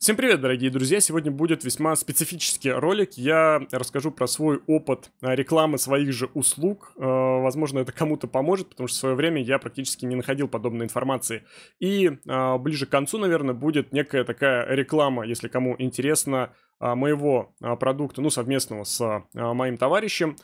Всем привет, дорогие друзья! Сегодня будет весьма специфический ролик. Я расскажу про свой опыт э, рекламы своих же услуг. Э, возможно, это кому-то поможет, потому что в свое время я практически не находил подобной информации. И э, ближе к концу, наверное, будет некая такая реклама, если кому интересно, моего продукта, ну, совместного с моим товарищем,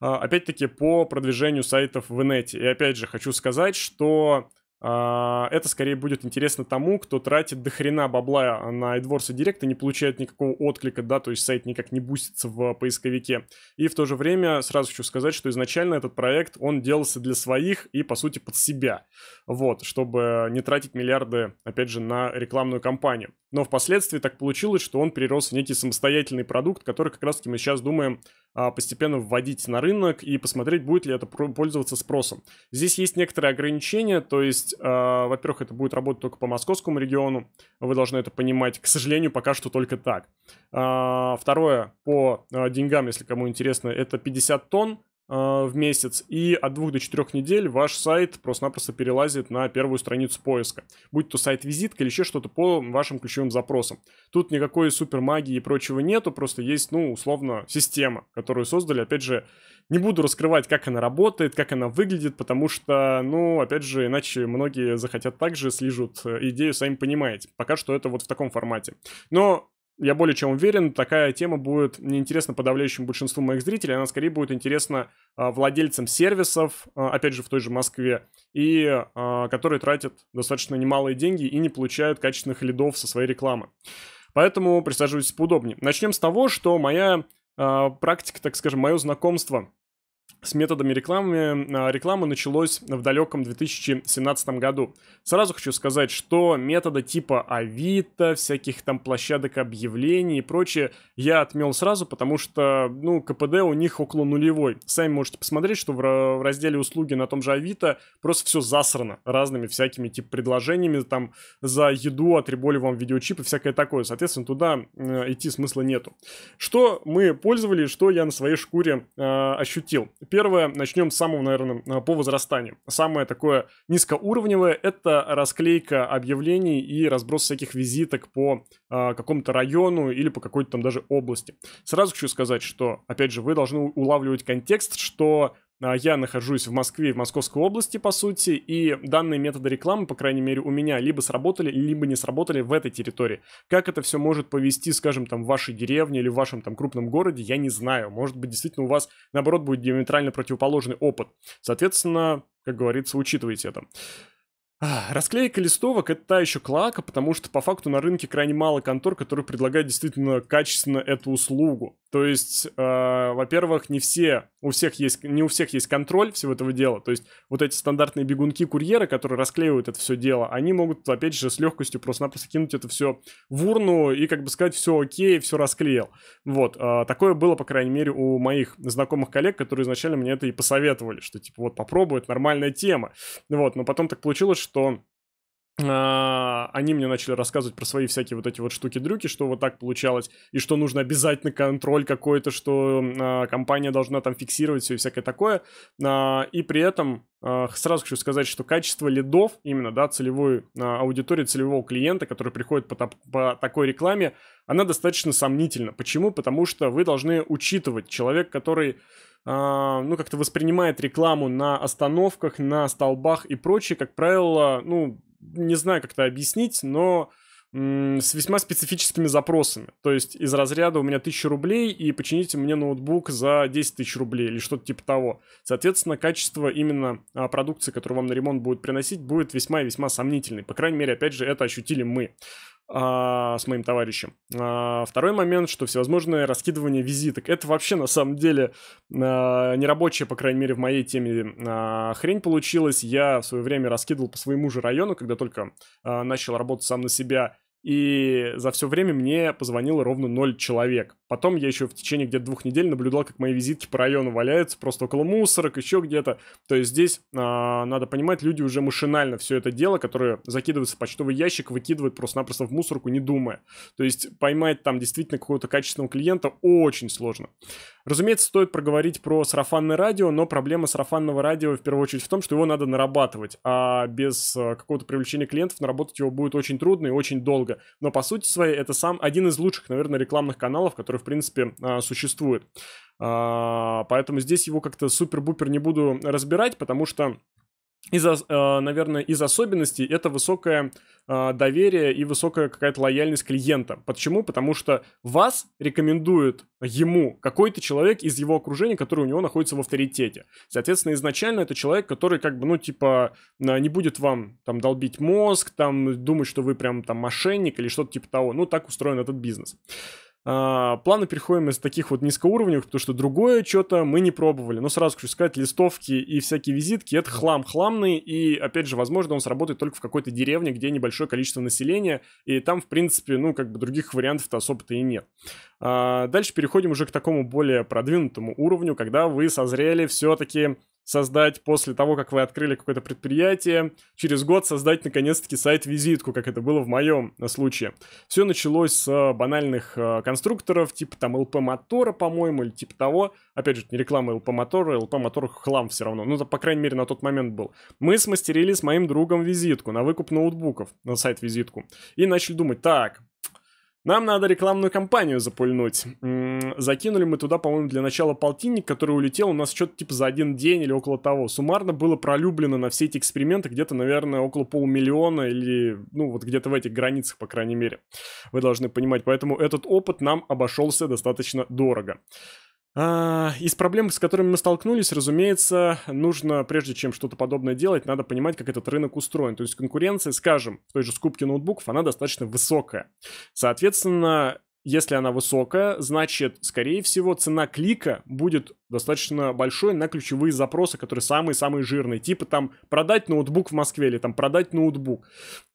опять-таки по продвижению сайтов в инете. И опять же хочу сказать, что а, это скорее будет интересно тому, кто тратит до хрена бабла на AdWords и Direct и не получает никакого отклика, да, то есть сайт никак не бустится в поисковике. И в то же время сразу хочу сказать, что изначально этот проект, он делался для своих и, по сути, под себя, вот, чтобы не тратить миллиарды, опять же, на рекламную кампанию. Но впоследствии так получилось, что он перерос в некий самостоятельный продукт, который как раз-таки мы сейчас думаем, а, постепенно вводить на рынок и посмотреть, будет ли это пользоваться спросом. Здесь есть некоторые ограничения, то есть, а, во-первых, это будет работать только по московскому региону, вы должны это понимать, к сожалению, пока что только так. А, второе, по деньгам, если кому интересно, это 50 тонн, Э, в месяц, и от двух до четырех недель ваш сайт просто-напросто перелазит на первую страницу поиска. Будь то сайт-визитка или еще что-то по вашим ключевым запросам. Тут никакой супер магии и прочего нету, просто есть, ну, условно, система, которую создали. Опять же, не буду раскрывать, как она работает, как она выглядит, потому что, ну, опять же, иначе многие захотят также слежут э, идею, сами понимаете. Пока что это вот в таком формате. Но я более чем уверен, такая тема будет неинтересна подавляющему большинству моих зрителей, она скорее будет интересна а, владельцам сервисов, а, опять же, в той же Москве, и а, которые тратят достаточно немалые деньги и не получают качественных лидов со своей рекламы. Поэтому присаживайтесь поудобнее. Начнем с того, что моя практика, так скажем, мое знакомство – с методами рекламы, а, реклама началось в далеком 2017 году. Сразу хочу сказать, что методы типа Авито, всяких там площадок объявлений и прочее я отмел сразу, потому что, ну, КПД у них около нулевой. Сами можете посмотреть, что в разделе услуги на том же Авито просто все засрано разными всякими типа предложениями, там, за еду, отреболи а вам видеочип и всякое такое. Соответственно, туда э, идти смысла нету. Что мы пользовались, что я на своей шкуре э, ощутил Первое, начнем с самого, наверное, а, по возрастанию. Самое такое низкоуровневое — это расклейка объявлений и разброс всяких визиток по э, какому-то району или по какой-то там даже области. Сразу хочу сказать, что, опять же, вы должны улавливать контекст, что а, я нахожусь в Москве, в Московской области, по сути, и данные методы рекламы, по крайней мере, у меня либо сработали, либо не сработали в этой территории. Как это все может повести, скажем, там, в вашей деревне или в вашем там крупном городе, я не знаю. Может быть, действительно у вас, наоборот, будет диаметрально противоположный опыт. Соответственно, как говорится, учитывайте это. Расклейка листовок — это та еще клака, потому что по факту на рынке крайне мало контор, которые предлагают действительно качественно эту услугу. То есть, э, во-первых, не все, у всех есть, не у всех есть контроль всего этого дела. То есть вот эти стандартные бегунки-курьеры, которые расклеивают это все дело, они могут, опять же, с легкостью просто-напросто кинуть это все в урну и, как бы сказать, все окей, все расклеил. Вот, э, такое было, по крайней мере, у моих знакомых коллег, которые изначально мне это и посоветовали, что, типа, вот, попробуют нормальная тема. Вот, но потом так получилось, что что а, они мне начали рассказывать про свои всякие вот эти вот штуки-дрюки, что вот так получалось, и что нужно обязательно контроль какой-то, что а, компания должна там фиксировать все и всякое такое. А, и при этом сразу хочу сказать, что качество лидов, именно, да, целевой аудитории, целевого клиента, который приходит по, по такой рекламе, она достаточно сомнительна. Почему? Потому что вы должны учитывать человек, который а, ну, как-то воспринимает рекламу на остановках, на столбах и прочее, как правило, ну, не знаю, как это объяснить, но с весьма специфическими запросами. То есть из разряда у меня 1000 рублей и почините мне ноутбук за 10 тысяч рублей или что-то типа того. Соответственно, качество именно а, продукции, которую вам на ремонт будет приносить, будет весьма и весьма сомнительной. По крайней мере, опять же, это ощутили мы а, с моим товарищем. А, второй момент, что всевозможное раскидывание визиток. Это вообще на самом деле а, нерабочая, по крайней мере, в моей теме а, хрень получилась. Я в свое время раскидывал по своему же району, когда только а, начал работать сам на себя и за все время мне позвонило ровно ноль человек. Потом я еще в течение где-то двух недель наблюдал, как мои визитки по району валяются просто около мусорок, еще где-то. То есть здесь а, надо понимать, люди уже машинально все это дело, которое закидывается в почтовый ящик, выкидывают просто-напросто в мусорку, не думая. То есть поймать там действительно какого-то качественного клиента очень сложно. Разумеется, стоит проговорить про сарафанное радио, но проблема сарафанного радио в первую очередь в том, что его надо нарабатывать, а без э, какого-то привлечения клиентов наработать его будет очень трудно и очень долго. Но по сути своей это сам один из лучших, наверное, рекламных каналов, который в принципе а, существует. А, поэтому здесь его как-то супер-бупер не буду разбирать, потому что из, э, наверное, из особенностей это высокое э, доверие и высокая какая-то лояльность клиента. Почему? Потому что вас рекомендует ему какой-то человек из его окружения, который у него находится в авторитете. Соответственно, изначально это человек, который как бы, ну, типа, э, не будет вам там долбить мозг, там думать, что вы прям там мошенник или что-то типа того. Ну, так устроен этот бизнес. А, планы переходим из таких вот низкоуровневых, потому что другое что-то мы не пробовали. Но сразу хочу сказать, листовки и всякие визитки — это хлам хламный, и, опять же, возможно, он сработает только в какой-то деревне, где небольшое количество населения, и там, в принципе, ну, как бы других вариантов-то особо-то и нет. А, дальше переходим уже к такому более продвинутому уровню, когда вы созрели все-таки создать после того, как вы открыли какое-то предприятие, через год создать наконец-таки сайт-визитку, как это было в моем э, случае. Все началось с э, банальных э, конструкторов, типа там ЛП-мотора, по-моему, или типа того. Опять же, не реклама ЛП-мотора, ЛП-мотор хлам все равно. Ну, это, по крайней мере, на тот момент был. Мы смастерили с моим другом визитку на выкуп ноутбуков, на сайт-визитку. И начали думать, так, нам надо рекламную кампанию запульнуть. Закинули мы туда, по-моему, для начала полтинник, который улетел у нас что-то типа за один день или около того. Суммарно было пролюблено на все эти эксперименты где-то, наверное, около полмиллиона или, ну, вот где-то в этих границах, по крайней мере. Вы должны понимать. Поэтому этот опыт нам обошелся достаточно дорого. А, из проблем, с которыми мы столкнулись, разумеется, нужно, прежде чем что-то подобное делать, надо понимать, как этот рынок устроен. То есть конкуренция, скажем, в той же скупке ноутбуков, она достаточно высокая. Соответственно, если она высокая, значит, скорее всего, цена клика будет достаточно большой на ключевые запросы, которые самые-самые жирные. Типа там продать ноутбук в Москве или там продать ноутбук.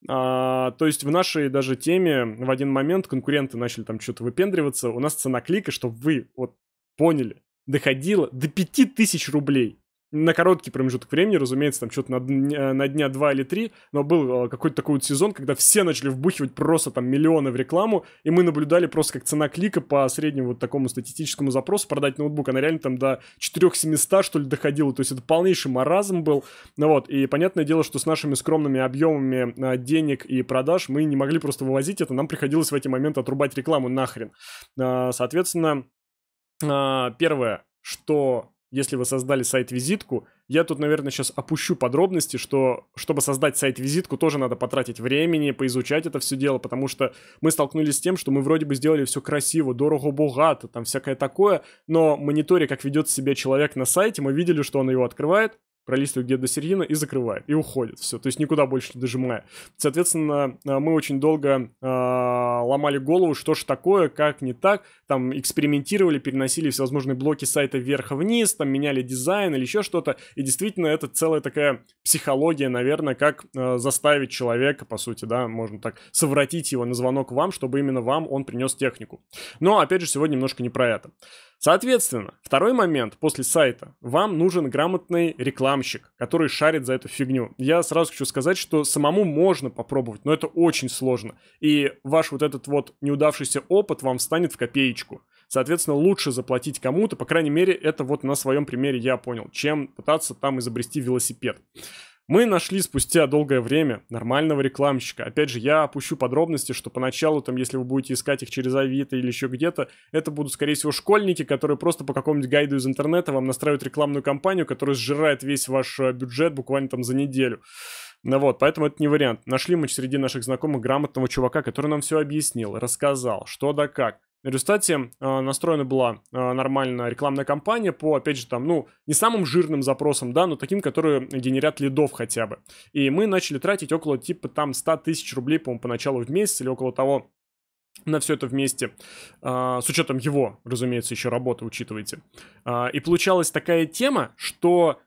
А, то есть в нашей даже теме в один момент конкуренты начали там что-то выпендриваться. У нас цена клика, чтобы вы вот поняли, доходило до 5000 рублей. На короткий промежуток времени, разумеется, там что-то на, э, на дня два или три, но был э, какой-то такой вот сезон, когда все начали вбухивать просто там миллионы в рекламу, и мы наблюдали просто как цена клика по среднему вот такому статистическому запросу продать ноутбук, она реально там до 4700 что ли доходила, то есть это полнейший маразм был, ну вот, и понятное дело, что с нашими скромными объемами э, денег и продаж мы не могли просто вывозить это, нам приходилось в эти моменты отрубать рекламу нахрен. Соответственно, а, первое, что если вы создали сайт-визитку, я тут, наверное, сейчас опущу подробности, что чтобы создать сайт-визитку, тоже надо потратить времени, поизучать это все дело, потому что мы столкнулись с тем, что мы вроде бы сделали все красиво, дорого-богато, там всякое такое, но мониторе, как ведет себя человек на сайте, мы видели, что он его открывает, пролистывает где-то до середины и закрывает, и уходит, все, то есть никуда больше не дожимая. Соответственно, э, мы очень долго э, ломали голову, что же такое, как не так, там экспериментировали, переносили всевозможные блоки сайта вверх-вниз, там меняли дизайн или еще что-то, и действительно это целая такая психология, наверное, как э, заставить человека, по сути, да, можно так, совратить его на звонок вам, чтобы именно вам он принес технику. Но, ну, а опять же, сегодня немножко не про это. Соответственно, второй момент после сайта. Вам нужен грамотный рекламщик, который шарит за эту фигню. Я сразу хочу сказать, что самому можно попробовать, но это очень сложно. И ваш вот этот вот неудавшийся опыт вам встанет в копеечку. Соответственно, лучше заплатить кому-то, по крайней мере, это вот на своем примере я понял, чем пытаться там изобрести велосипед. Мы нашли спустя долгое время нормального рекламщика. Опять же, я опущу подробности, что поначалу, там, если вы будете искать их через Авито или еще где-то, это будут, скорее всего, школьники, которые просто по какому-нибудь гайду из интернета вам настраивают рекламную кампанию, которая сжирает весь ваш э, бюджет буквально там за неделю. Ну вот, поэтому это не вариант. Нашли мы среди наших знакомых грамотного чувака, который нам все объяснил, рассказал, что да как. В результате э, настроена была э, нормальная рекламная кампания по, опять же, там, ну, не самым жирным запросам, да, но таким, которые генерят лидов хотя бы. И мы начали тратить около, типа, там, 100 тысяч рублей, по-моему, поначалу в месяц или около того на все это вместе, э, с учетом его, разумеется, еще работы учитывайте. И получалась такая тема, что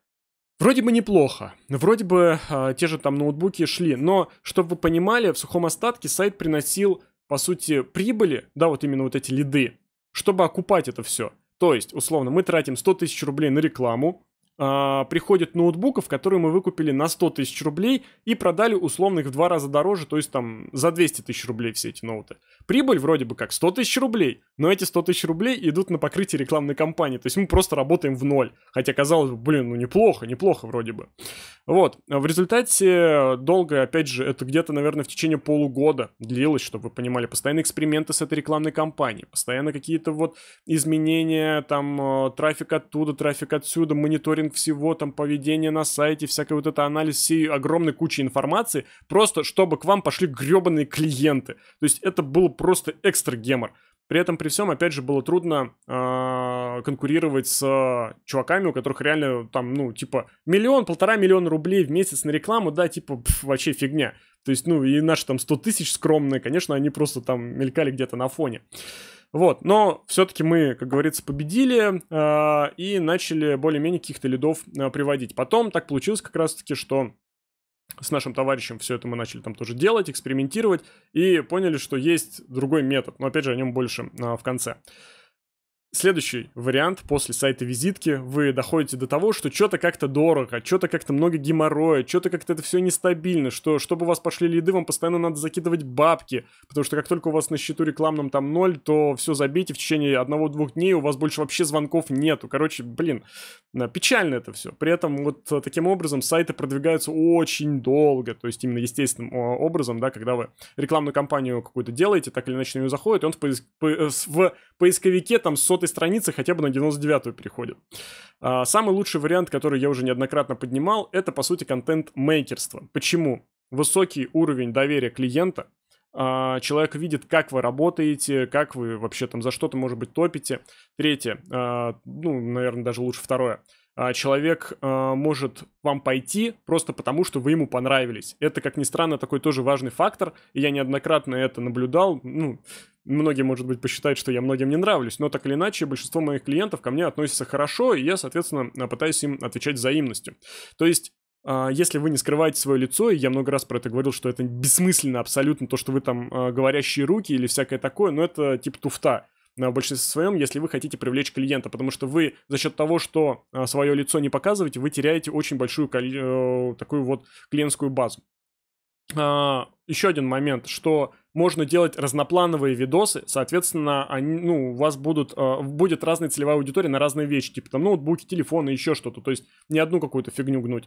вроде бы неплохо, вроде бы те же там ноутбуки шли, но, чтобы вы понимали, в сухом остатке сайт приносил по сути, прибыли, да, вот именно вот эти лиды, чтобы окупать это все. То есть, условно, мы тратим 100 тысяч рублей на рекламу, э, приходит ноутбуков, которые мы выкупили на 100 тысяч рублей и продали условных в два раза дороже, то есть там за 200 тысяч рублей все эти ноуты. Прибыль вроде бы как 100 тысяч рублей, но эти 100 тысяч рублей идут на покрытие рекламной кампании, то есть мы просто работаем в ноль. Хотя казалось бы, блин, ну неплохо, неплохо вроде бы. Вот, в результате долго, опять же, это где-то, наверное, в течение полугода длилось, чтобы вы понимали, постоянные эксперименты с этой рекламной кампанией, постоянно какие-то вот изменения, там, э, трафик оттуда, трафик отсюда, мониторинг мониторинг всего, там, поведение на сайте, всякий вот это анализ всей огромной кучи информации, просто чтобы к вам пошли гребаные клиенты. То есть это было просто экстра гемор. При этом, при всем, опять же, было трудно э, конкурировать с э, чуваками, у которых реально там, ну, типа, миллион, полтора миллиона рублей в месяц на рекламу, да, типа, пф, вообще фигня. То есть, ну, и наши там 100 тысяч скромные, конечно, они просто там мелькали где-то на фоне. Э, вот, но все-таки мы, как говорится, победили э, и начали более-менее каких-то лидов э, приводить. Потом так получилось как раз-таки, что с нашим товарищем все это мы начали там тоже делать, экспериментировать и поняли, что есть другой метод, но опять же о нем больше э, в конце. Следующий вариант после сайта визитки вы доходите до того, что что-то как-то дорого, что-то как-то много геморроя, что-то как-то это все нестабильно, что чтобы у вас пошли лиды, вам постоянно надо закидывать бабки, потому что как только у вас на счету рекламном там ноль, то все забейте в течение одного-двух дней, у вас больше вообще звонков нету. Короче, блин, печально это все. При этом вот э, таким образом сайты продвигаются очень долго, то есть именно естественным образом, да, когда вы рекламную кампанию какую-то делаете, так или иначе на нее заходит, он в, поиск... Э, в поисковике там сот 900 страницы хотя бы на 99-ю переходит А, самый лучший вариант, который я уже неоднократно поднимал, это, по сути, контент-мейкерство. Почему? Высокий уровень доверия клиента, а, человек видит, как вы работаете, как вы вообще там за что-то, может быть, топите. Третье, а, ну, наверное, даже лучше второе – а, человек а, может вам пойти просто потому, что вы ему понравились. Это, как ни странно, такой тоже важный фактор, и я неоднократно это наблюдал. Ну, многие, может быть, посчитают, что я многим не нравлюсь, но так или иначе, большинство моих клиентов ко мне относятся хорошо, и я, соответственно, а, пытаюсь им отвечать взаимностью. То есть если вы не скрываете свое лицо, и я много раз про это говорил, что это бессмысленно абсолютно, то, что вы там говорящие руки или всякое такое, но это типа туфта в большинстве своем, если вы хотите привлечь клиента, потому что вы за счет того, что а, свое лицо не показываете, вы теряете очень большую э, такую вот клиентскую базу. А, Еще один момент, что можно делать разноплановые видосы, соответственно, они, ну, у вас будут, э, будет разная целевая аудитория на разные вещи, типа там ноутбуки, телефоны, еще что-то, то есть не одну какую-то фигню гнуть.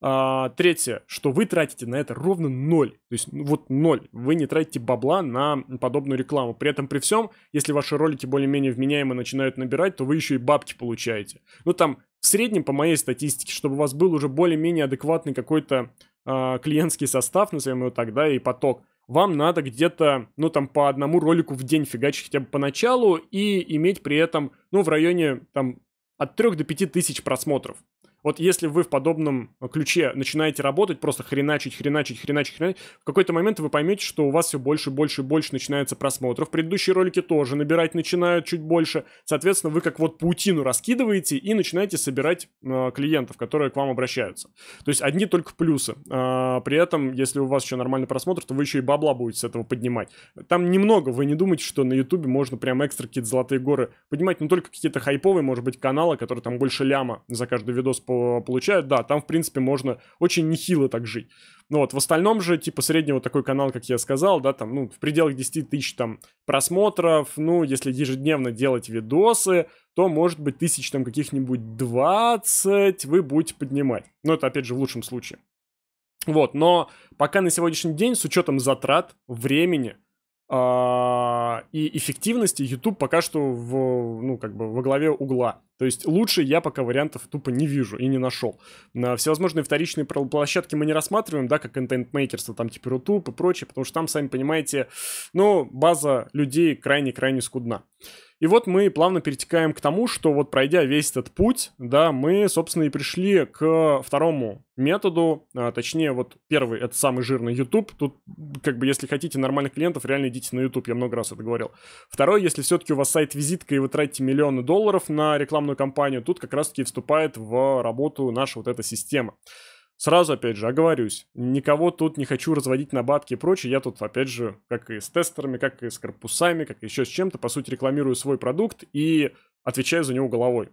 А, третье, что вы тратите на это ровно ноль, то есть ну, вот ноль, вы не тратите бабла на подобную рекламу. При этом при всем, если ваши ролики более-менее вменяемо начинают набирать, то вы еще и бабки получаете. Ну там в среднем, по моей статистике, чтобы у вас был уже более-менее адекватный какой-то э, клиентский состав, назовем его так, да, и поток – вам надо где-то, ну, там, по одному ролику в день фигачить хотя бы поначалу и иметь при этом, ну, в районе, там, от 3 до 5 тысяч просмотров. Вот если вы в подобном ключе начинаете работать, просто хреначить, хреначить, хреначить, хреначить, в какой-то момент вы поймете, что у вас все больше, больше, больше начинается просмотров. Предыдущие ролики тоже набирать начинают чуть больше. Соответственно, вы как вот паутину раскидываете и начинаете собирать э, клиентов, которые к вам обращаются. То есть одни только плюсы. Э, при этом, если у вас еще нормальный просмотр, то вы еще и бабла будете с этого поднимать. Там немного, вы не думайте, что на Ютубе можно прям экстра какие-то золотые горы поднимать, но только какие-то хайповые, может быть, каналы, которые там больше ляма за каждый видос получают, да, там, в принципе, можно очень нехило так жить. Ну вот, в остальном же, типа, среднего такой канал, как я сказал, да, там, ну, в пределах 10 тысяч там просмотров, ну, если ежедневно делать видосы, то, может быть, тысяч там каких-нибудь 20 вы будете поднимать. но это, опять же, в лучшем случае. Вот, но пока на сегодняшний день, с учетом затрат, времени, а, и эффективности YouTube пока что в, ну, как бы во главе угла. То есть лучше я пока вариантов тупо не вижу и не нашел. На всевозможные вторичные площадки мы не рассматриваем, да, как контент-мейкерство, там типа YouTube и прочее, потому что там, сами понимаете, ну, база людей крайне-крайне скудна. Uh, и вот мы плавно перетекаем к тому, что вот пройдя весь этот путь, да, мы, собственно, и пришли к второму методу, а, точнее, вот первый, это самый жирный YouTube, тут, как бы, если хотите нормальных клиентов, реально идите на YouTube, я много раз это говорил. Второй, если все-таки у вас сайт-визитка и вы тратите миллионы долларов на рекламную кампанию, тут как раз-таки вступает в работу наша вот эта система. Сразу, опять же, оговорюсь, никого тут не хочу разводить на бабки и прочее. Я тут, опять же, как и с тестерами, как и с корпусами, как еще с чем-то, по сути, рекламирую свой продукт и отвечаю за него головой.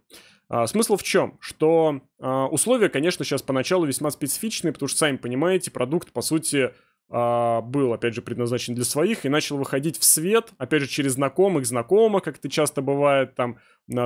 А, смысл в чем? Что а, условия, конечно, сейчас поначалу весьма специфичные, потому что, сами понимаете, продукт, по сути, а, был, опять же, предназначен для своих и начал выходить в свет, опять же, через знакомых, знакомых, как это часто бывает, там,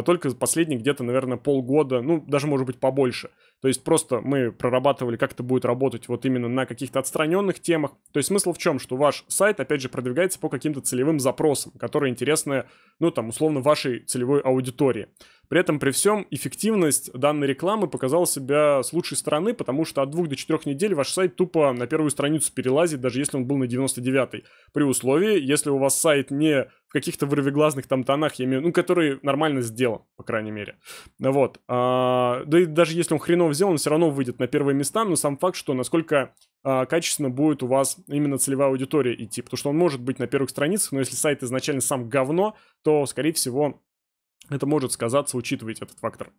только последние где-то, наверное, полгода, ну, даже, может быть, побольше. То есть просто мы прорабатывали, как это будет работать вот именно на каких-то отстраненных темах. То есть смысл в чем, что ваш сайт, опять же, продвигается по каким-то целевым запросам, которые интересны, ну, там, условно, вашей целевой аудитории. При этом при всем эффективность данной рекламы показала себя с лучшей стороны, потому что от двух до четырех недель ваш сайт тупо на первую страницу перелазит, даже если он был на 99-й. При условии, если у вас сайт не в каких-то вырвиглазных там тонах, я имею, ну, которые нормально сделан, по крайней мере. Вот. А, да и даже если он хреново сделан, он все равно выйдет на первые места, но сам факт, что насколько а, качественно будет у вас именно целевая аудитория идти, потому что он может быть на первых страницах, но если сайт изначально сам говно, то, скорее всего, это может сказаться, учитывать этот фактор.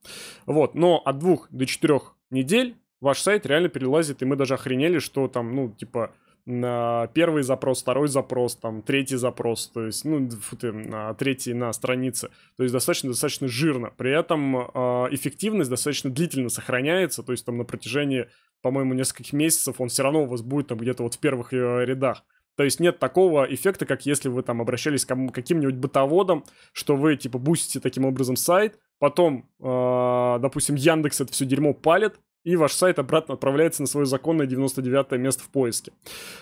Вот, но от двух до четырех недель ваш сайт реально перелазит, и мы даже охренели, что там, ну, типа, первый запрос, второй запрос, там, третий запрос, то есть, ну, фу ты, третий на странице. То есть достаточно-достаточно жирно. При этом а, эффективность достаточно длительно сохраняется, то есть там на протяжении, по-моему, нескольких месяцев он все равно у вас будет там где-то вот в первых э, рядах. То есть нет такого эффекта, как если вы там обращались к каким-нибудь бытоводам, что вы типа бустите таким образом сайт, потом, э, допустим, Яндекс это все дерьмо палит, и ваш сайт обратно отправляется на свое законное 99 место в поиске.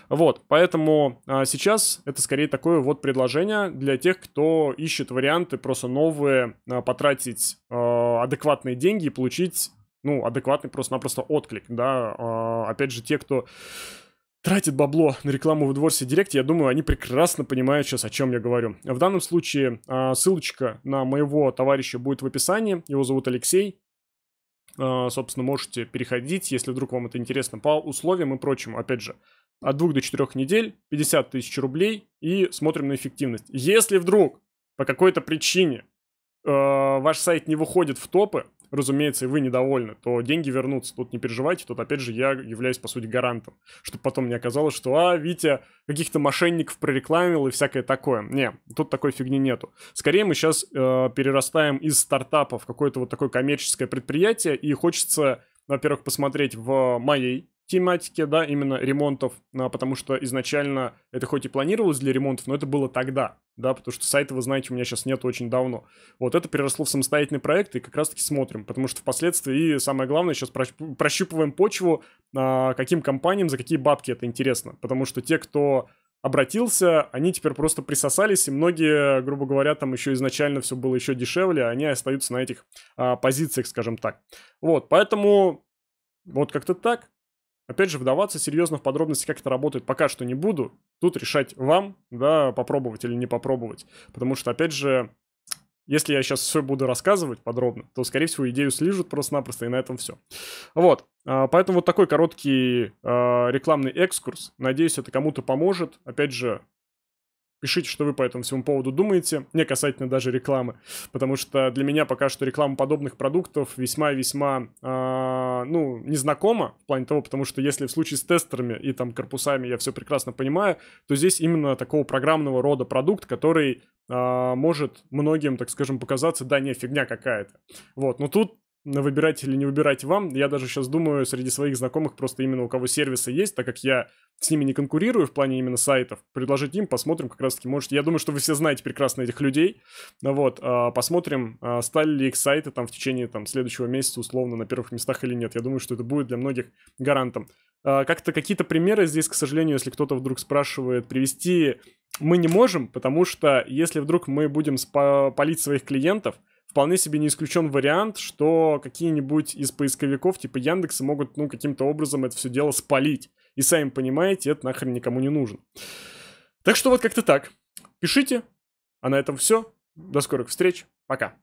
Вот, поэтому а, сейчас это скорее такое вот предложение для тех, кто ищет варианты просто новые, а, потратить а, адекватные деньги и получить, ну, адекватный просто-напросто отклик, да, а, опять же, те, кто тратит бабло на рекламу в Дворсе Директе, я думаю, они прекрасно понимают сейчас, о чем я говорю. В данном случае а, ссылочка на моего товарища будет в описании. Его зовут Алексей. А, собственно, можете переходить, если вдруг вам это интересно, по условиям и прочему. Опять же, от 2 до 4 недель, 50 тысяч рублей и смотрим на эффективность. Если вдруг по какой-то причине э, ваш сайт не выходит в топы, разумеется, и вы недовольны, то деньги вернутся. Тут не переживайте, тут опять же я являюсь, по сути, гарантом. Чтобы потом не оказалось, что, а, Витя каких-то мошенников прорекламил и всякое такое. Не, тут такой фигни нету. Скорее мы сейчас э, перерастаем из стартапа в какое-то вот такое коммерческое предприятие, и хочется, во-первых, посмотреть в моей тематике, да, именно ремонтов, а, потому что изначально это хоть и планировалось для ремонтов, но это было тогда, да, потому что сайта, вы знаете, у меня сейчас нет очень давно. Вот это переросло в самостоятельный проект, и как раз-таки смотрим, потому что впоследствии, и самое главное, сейчас прощупываем почву, а, каким компаниям, за какие бабки это интересно, потому что те, кто обратился, они теперь просто присосались, и многие, грубо говоря, там еще изначально все было еще дешевле, а они остаются на этих а, позициях, скажем так. Вот, поэтому вот как-то так. Опять же, вдаваться серьезно в подробности, как это работает, пока что не буду. Тут решать вам, да, попробовать или не попробовать. Потому что, опять же, если я сейчас все буду рассказывать подробно, то, скорее всего, идею слижут просто-напросто, и на этом все. Вот. А, поэтому вот такой короткий а, рекламный экскурс. Надеюсь, это кому-то поможет. Опять же, Пишите, что вы по этому всему поводу думаете, не касательно даже рекламы, потому что для меня пока что реклама подобных продуктов весьма-весьма, э, а, ну, незнакома в плане того, потому что если в случае с тестерами и там корпусами я все прекрасно понимаю, то здесь именно такого программного рода продукт, который э, может многим, так скажем, показаться, да, не, фигня какая-то. Вот, но тут на выбирать или не выбирать вам. Я даже сейчас думаю среди своих знакомых просто именно у кого сервисы есть, так как я с ними не конкурирую в плане именно сайтов. Предложить им, посмотрим как раз-таки, может, я думаю, что вы все знаете прекрасно этих людей. Ну вот, а, посмотрим, а, стали ли их сайты там в течение там следующего месяца условно на первых местах или нет. Я думаю, что это будет для многих гарантом. А, как-то какие-то примеры здесь, к сожалению, если кто-то вдруг спрашивает, привести мы не можем, потому что если вдруг мы будем спалить своих клиентов, вполне себе не исключен вариант, что какие-нибудь из поисковиков типа Яндекса могут, ну, каким-то образом это все дело спалить. И сами понимаете, это нахрен никому не нужно. Так что вот как-то так. Пишите. А на этом все. До скорых встреч. Пока.